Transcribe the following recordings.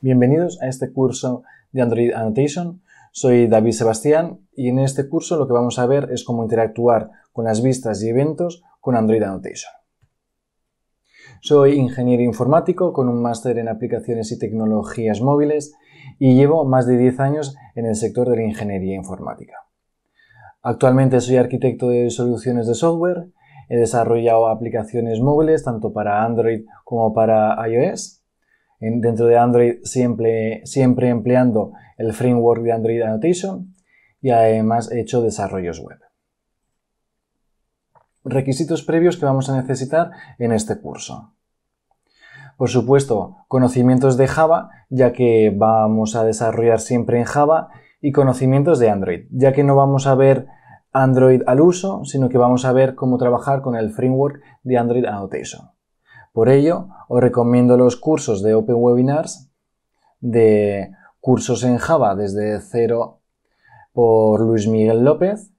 Bienvenidos a este curso de Android Annotation. Soy David Sebastián y en este curso lo que vamos a ver es cómo interactuar con las vistas y eventos con Android Annotation. Soy ingeniero informático con un máster en aplicaciones y tecnologías móviles y llevo más de 10 años en el sector de la ingeniería informática. Actualmente soy arquitecto de soluciones de software, he desarrollado aplicaciones móviles tanto para Android como para iOS dentro de Android siempre, siempre empleando el framework de Android Annotation y además he hecho desarrollos web. Requisitos previos que vamos a necesitar en este curso. Por supuesto, conocimientos de Java, ya que vamos a desarrollar siempre en Java, y conocimientos de Android, ya que no vamos a ver Android al uso, sino que vamos a ver cómo trabajar con el framework de Android Annotation. Por ello, os recomiendo los cursos de Open Webinars, de cursos en Java desde cero por Luis Miguel López,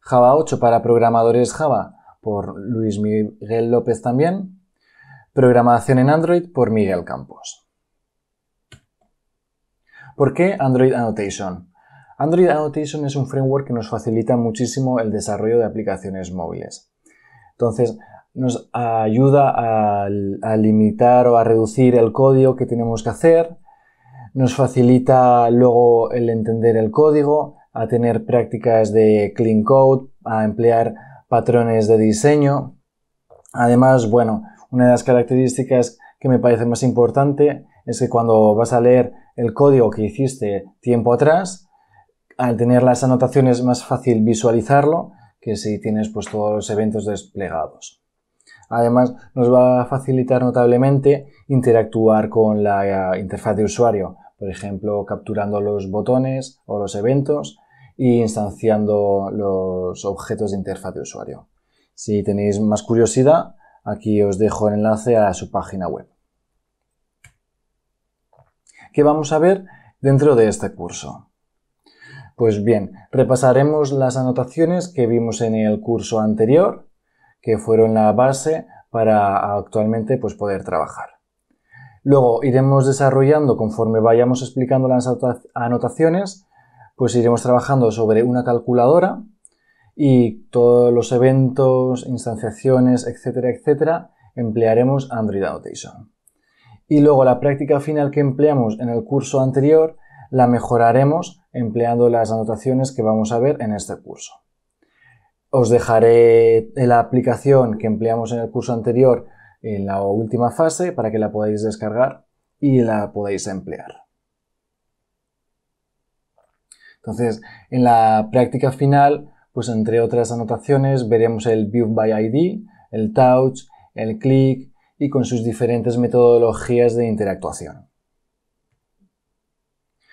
Java 8 para programadores Java por Luis Miguel López también, programación en Android por Miguel Campos. ¿Por qué Android Annotation? Android Annotation es un framework que nos facilita muchísimo el desarrollo de aplicaciones móviles. Entonces, nos ayuda a, limitar o a reducir el código que tenemos que hacer, nos facilita luego el entender el código, a tener prácticas de clean code, a emplear patrones de diseño. Además, bueno, una de las características que me parece más importante es que cuando vas a leer el código que hiciste tiempo atrás, al tener las anotaciones es más fácil visualizarlo que si tienes pues, todos los eventos desplegados. Además, nos va a facilitar notablemente interactuar con la eh, interfaz de usuario, por ejemplo, capturando los botones o los eventos e instanciando los objetos de interfaz de usuario. Si tenéis más curiosidad, aquí os dejo el enlace a su página web. ¿Qué vamos a ver dentro de este curso? Pues bien, repasaremos las anotaciones que vimos en el curso anterior que fueron la base para actualmente pues, poder trabajar. Luego iremos desarrollando conforme vayamos explicando las anotaciones, pues iremos trabajando sobre una calculadora y todos los eventos, instanciaciones, etcétera, etcétera, emplearemos Android Annotation. Y luego la práctica final que empleamos en el curso anterior la mejoraremos empleando las anotaciones que vamos a ver en este curso. Os dejaré la aplicación que empleamos en el curso anterior en la última fase para que la podáis descargar y la podáis emplear. Entonces, en la práctica final, pues entre otras anotaciones, veremos el View by ID, el Touch, el Click y con sus diferentes metodologías de interactuación.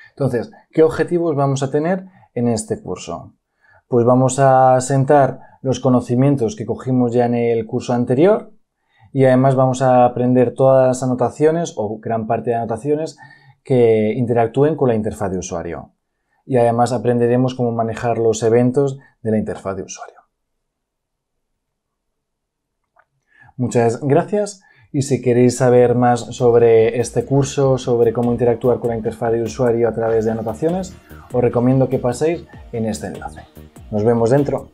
Entonces, ¿qué objetivos vamos a tener en este curso? pues vamos a asentar los conocimientos que cogimos ya en el curso anterior y además vamos a aprender todas las anotaciones o gran parte de anotaciones que interactúen con la interfaz de usuario. Y además aprenderemos cómo manejar los eventos de la interfaz de usuario. Muchas gracias y si queréis saber más sobre este curso, sobre cómo interactuar con la interfaz de usuario a través de anotaciones, os recomiendo que paséis en este enlace. Nos vemos dentro.